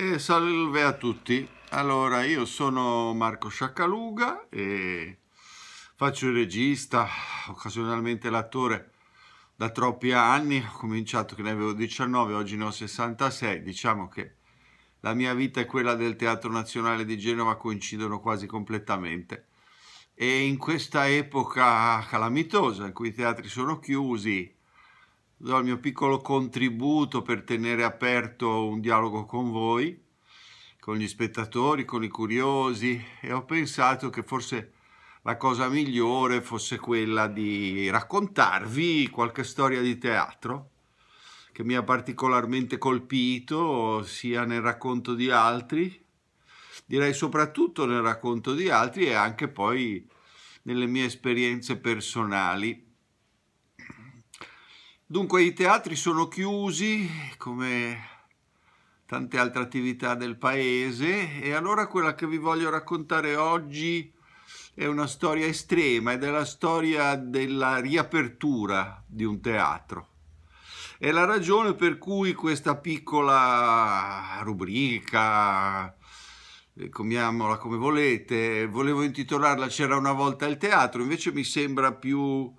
E salve a tutti. Allora, io sono Marco Sciaccaluga e faccio il regista, occasionalmente l'attore da troppi anni. Ho cominciato che ne avevo 19, oggi ne ho 66. Diciamo che la mia vita e quella del Teatro Nazionale di Genova coincidono quasi completamente. E in questa epoca calamitosa in cui i teatri sono chiusi, do il mio piccolo contributo per tenere aperto un dialogo con voi, con gli spettatori, con i curiosi e ho pensato che forse la cosa migliore fosse quella di raccontarvi qualche storia di teatro che mi ha particolarmente colpito sia nel racconto di altri, direi soprattutto nel racconto di altri e anche poi nelle mie esperienze personali. Dunque i teatri sono chiusi come tante altre attività del paese e allora quella che vi voglio raccontare oggi è una storia estrema ed è la storia della riapertura di un teatro. È la ragione per cui questa piccola rubrica, eh, comiamola come volete, volevo intitolarla C'era una volta il teatro, invece mi sembra più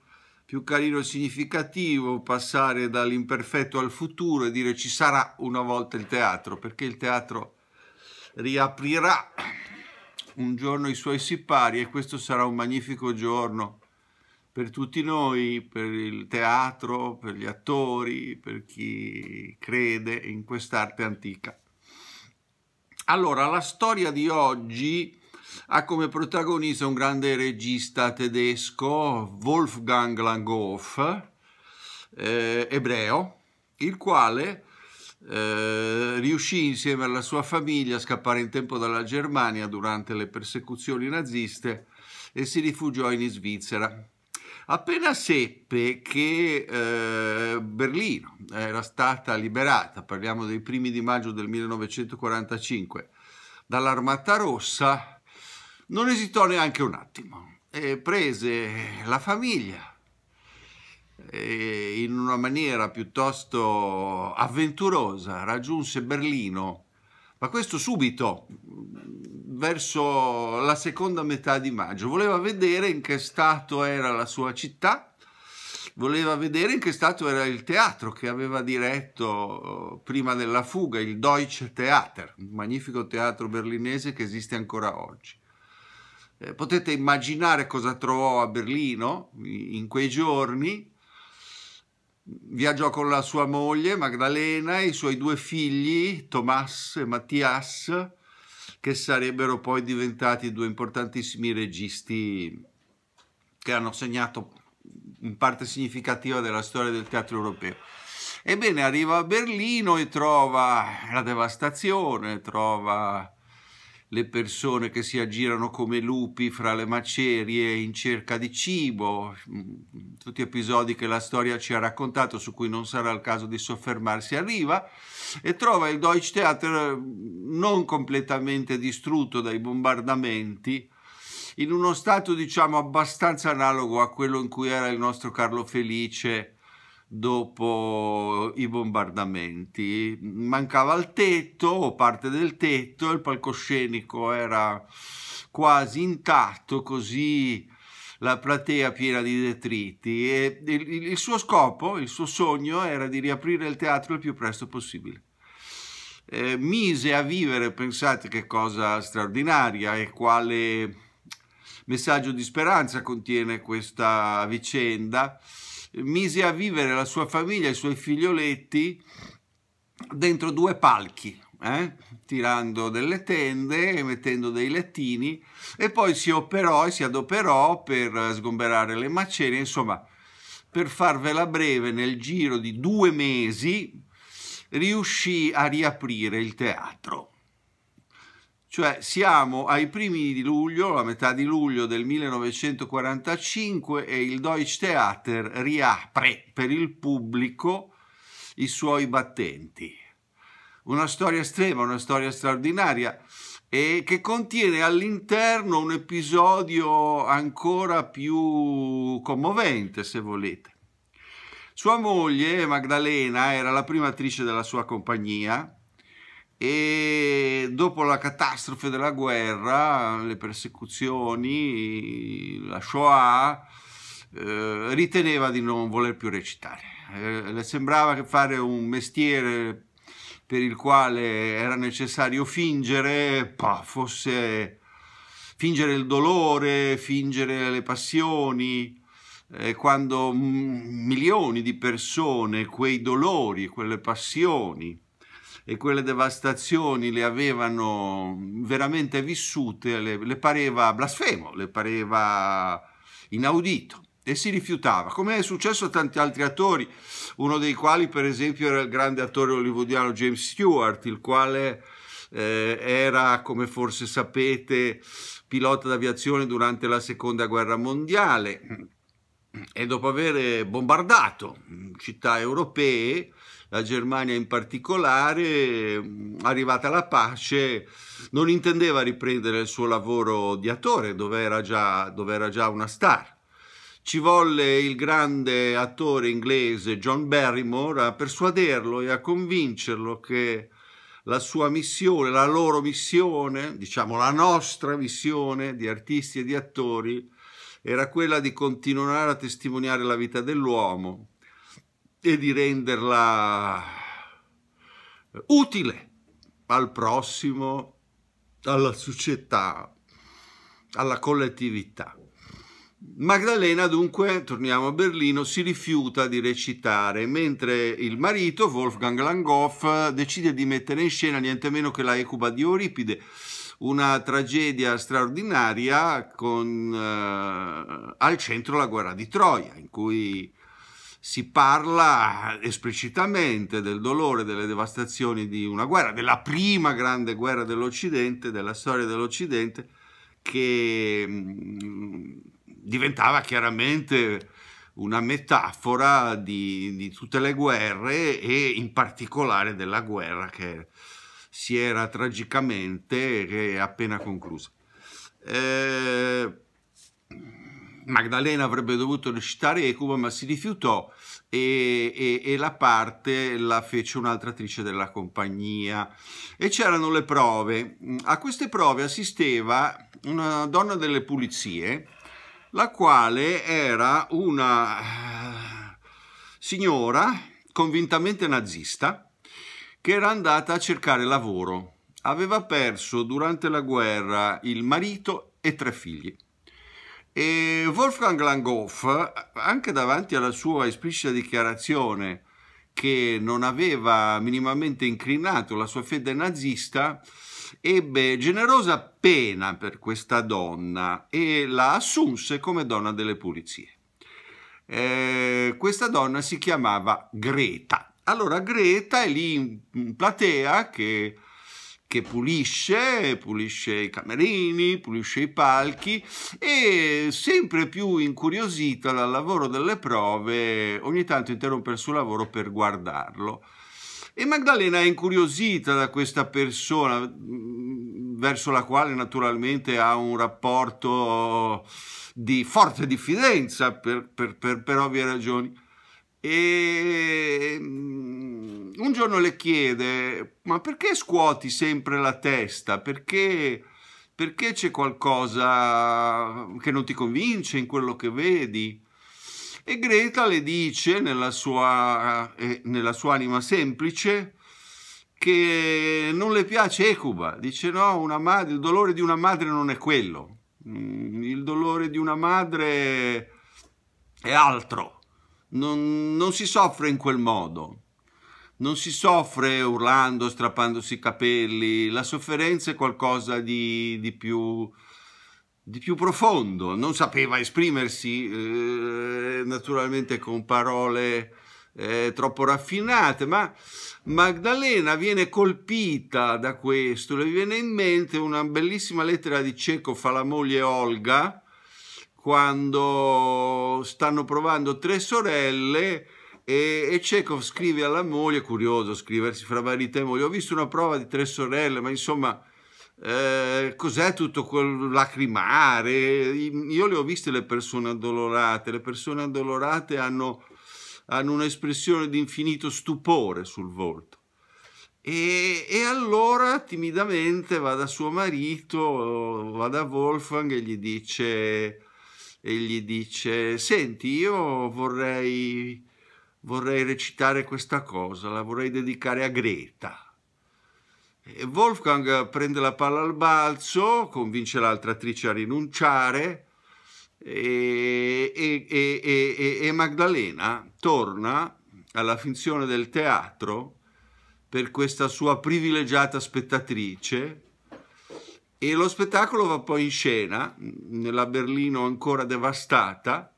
più carino e significativo passare dall'imperfetto al futuro e dire ci sarà una volta il teatro, perché il teatro riaprirà un giorno i suoi sipari e questo sarà un magnifico giorno per tutti noi, per il teatro, per gli attori, per chi crede in quest'arte antica. Allora, la storia di oggi ha come protagonista un grande regista tedesco, Wolfgang Langhoff, eh, ebreo, il quale eh, riuscì insieme alla sua famiglia a scappare in tempo dalla Germania durante le persecuzioni naziste e si rifugiò in Svizzera. Appena seppe che eh, Berlino era stata liberata, parliamo dei primi di maggio del 1945, dall'Armata Rossa, non esitò neanche un attimo e prese la famiglia e in una maniera piuttosto avventurosa raggiunse Berlino, ma questo subito, verso la seconda metà di maggio. Voleva vedere in che stato era la sua città, voleva vedere in che stato era il teatro che aveva diretto eh, prima della fuga, il Deutsche Theater, un magnifico teatro berlinese che esiste ancora oggi. Eh, potete immaginare cosa trovò a Berlino in quei giorni. Viaggiò con la sua moglie Magdalena e i suoi due figli Tomas e Mattias, che sarebbero poi diventati due importantissimi registi che hanno segnato in parte significativa della storia del teatro europeo. Ebbene, arriva a Berlino e trova la devastazione, trova le persone che si aggirano come lupi fra le macerie in cerca di cibo, mm, tutti episodi che la storia ci ha raccontato su cui non sarà il caso di soffermarsi, arriva e trova il Deutsche Theater mm, non completamente distrutto dai bombardamenti, in uno stato diciamo abbastanza analogo a quello in cui era il nostro Carlo Felice dopo i bombardamenti. Mancava il tetto o parte del tetto, il palcoscenico era quasi intatto, così la platea piena di detriti e il, suo scopo, il suo sogno era di riaprire il teatro il più presto possibile. Eh, mise a vivere, pensate che cosa straordinaria e quale messaggio di speranza contiene questa vicenda, mise a vivere la sua famiglia e i suoi figlioletti dentro due palchi, eh? tirando delle tende, e mettendo dei lettini e poi si operò e si adoperò per sgomberare le macerie, insomma, per farvela breve, nel giro di due mesi riuscì a riaprire il teatro cioè siamo ai primi di luglio, la metà di luglio del 1945 e il Deutsche Theater riapre per il pubblico i suoi battenti. Una storia estrema, una storia straordinaria e che contiene all'interno un episodio ancora più commovente, se volete. Sua moglie, Magdalena, era la prima attrice della sua compagnia, e dopo la catastrofe della guerra, le persecuzioni, la Shoah, eh, riteneva di non voler più recitare. Eh, le sembrava che fare un mestiere per il quale era necessario fingere, fosse fingere il dolore, fingere le passioni, eh, quando milioni di persone quei dolori, quelle passioni, e quelle devastazioni le avevano veramente vissute, le, le pareva blasfemo, le pareva inaudito e si rifiutava, come è successo a tanti altri attori, uno dei quali per esempio era il grande attore hollywoodiano James Stewart, il quale eh, era, come forse sapete, pilota d'aviazione durante la Seconda Guerra Mondiale e dopo aver bombardato città europee la Germania in particolare, mm, arrivata la pace, non intendeva riprendere il suo lavoro di attore, dove era già, dove era già una star. Ci volle il grande attore inglese John Barrymore a persuaderlo e a convincerlo che la sua missione, la loro missione, diciamo la nostra missione di artisti e di attori, era quella di continuare a testimoniare la vita dell'uomo, e di renderla eh, utile al prossimo, alla società, alla collettività. Magdalena dunque, torniamo a Berlino, si rifiuta di recitare, mentre il marito, Wolfgang Langhoff, decide di mettere in scena niente meno che la Ecuba di Euripide, una tragedia straordinaria con eh, al centro la guerra di Troia, in cui si parla esplicitamente del dolore, delle devastazioni di una guerra, della prima grande guerra dell'Occidente, della storia dell'Occidente, che mh, mm, diventava chiaramente una metafora di, di, tutte le guerre e in particolare della guerra che si era tragicamente appena conclusa. Eh, Magdalena avrebbe dovuto recitare Ecuba ma si rifiutò e, e, e, la parte la fece un'altra attrice della compagnia e c'erano le prove. A queste prove assisteva una donna delle pulizie la quale era una eh, signora convintamente nazista che era andata a cercare lavoro. Aveva perso durante la guerra il marito e tre figli. E Wolfgang Langhoff, anche davanti alla sua esplicita dichiarazione che non aveva minimamente incrinato la sua fede nazista, ebbe generosa pena per questa donna e la assunse come donna delle pulizie. Eh, questa donna si chiamava Greta. Allora Greta è lì in platea che che pulisce, pulisce i camerini, pulisce i palchi e sempre più incuriosita dal lavoro delle prove ogni tanto interrompe il suo lavoro per guardarlo. E Magdalena è incuriosita da questa persona mm, verso la quale naturalmente ha un rapporto di forte diffidenza per, per, per, per ovvie ragioni. E mm, un giorno le chiede, ma perché scuoti sempre la testa? Perché, perché c'è qualcosa che non ti convince in quello che vedi? E Greta le dice nella sua, eh, nella sua anima semplice, che non le piace Ecuba, dice no, madre, il dolore di una madre non è quello, mm, il dolore di una madre è altro non, non si soffre in quel modo. Non si soffre urlando, strappandosi i capelli, la sofferenza è qualcosa di, di più, di più profondo, non sapeva esprimersi eh, naturalmente con parole eh, troppo raffinate, ma Magdalena viene colpita da questo, le viene in mente una bellissima lettera di fa la moglie Olga, quando stanno provando tre sorelle e, e Chekhov scrive alla moglie, curioso scriversi fra marito e moglie, ho visto una prova di tre sorelle, ma insomma eh, cos'è tutto quel lacrimare? Io le ho viste le persone addolorate, le persone addolorate hanno, hanno un'espressione di infinito stupore sul volto. E, e, allora timidamente va da suo marito, va da Wolfgang e gli dice e gli dice senti io vorrei, vorrei recitare questa cosa la vorrei dedicare a Greta e Wolfgang prende la palla al balzo convince l'altra attrice a rinunciare e, e, e Magdalena torna alla finzione del teatro per questa sua privilegiata spettatrice e lo spettacolo va poi in scena nella Berlino ancora devastata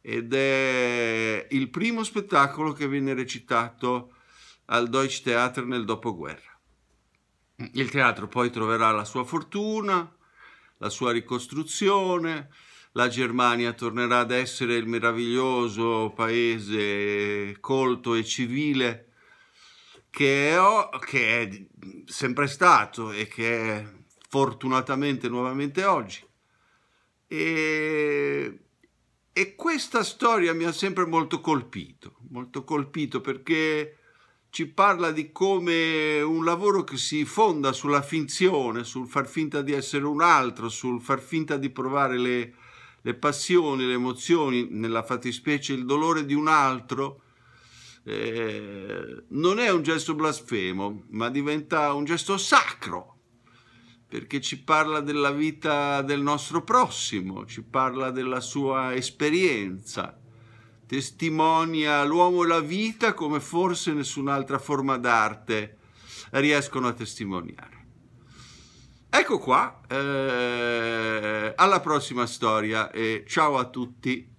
ed è il primo spettacolo che viene recitato al Deutsche Theater nel dopoguerra. Il teatro poi troverà la sua fortuna, la sua ricostruzione, la Germania tornerà ad essere il meraviglioso paese colto e civile che è, che è sempre stato e che è fortunatamente nuovamente oggi. E, e questa storia mi ha sempre molto colpito, molto colpito perché ci parla di come un lavoro che si fonda sulla finzione, sul far finta di essere un altro, sul far finta di provare le, le passioni, le emozioni, nella fattispecie il dolore di un altro, eh, non è un gesto blasfemo, ma diventa un gesto sacro, perché ci parla della vita del nostro prossimo, ci parla della sua esperienza, testimonia l'uomo e la vita come forse nessun'altra forma d'arte riescono a testimoniare. Ecco qua, eh, alla prossima storia e ciao a tutti.